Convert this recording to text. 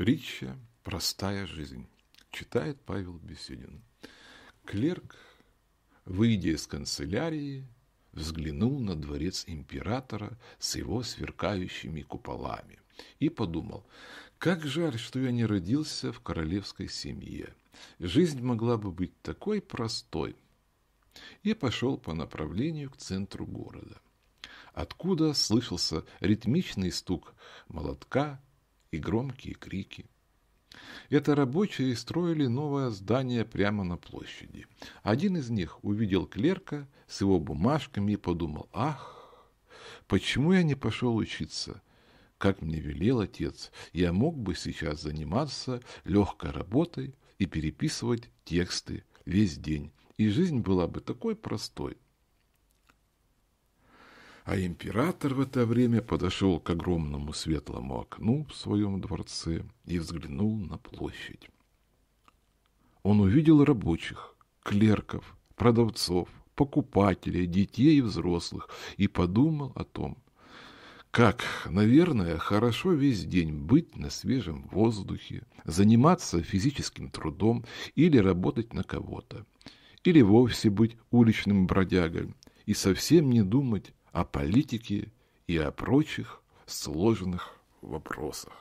Притча «Простая жизнь» читает Павел Беседин. Клерк, выйдя из канцелярии, взглянул на дворец императора с его сверкающими куполами и подумал, как жаль, что я не родился в королевской семье. Жизнь могла бы быть такой простой. И пошел по направлению к центру города, откуда слышался ритмичный стук молотка и громкие крики. Это рабочие строили новое здание прямо на площади. Один из них увидел клерка с его бумажками и подумал, «Ах, почему я не пошел учиться?» Как мне велел отец, я мог бы сейчас заниматься легкой работой и переписывать тексты весь день, и жизнь была бы такой простой. А император в это время подошел к огромному светлому окну в своем дворце и взглянул на площадь. Он увидел рабочих, клерков, продавцов, покупателей, детей и взрослых и подумал о том, как, наверное, хорошо весь день быть на свежем воздухе, заниматься физическим трудом или работать на кого-то, или вовсе быть уличным бродягой и совсем не думать о политике и о прочих сложенных вопросах.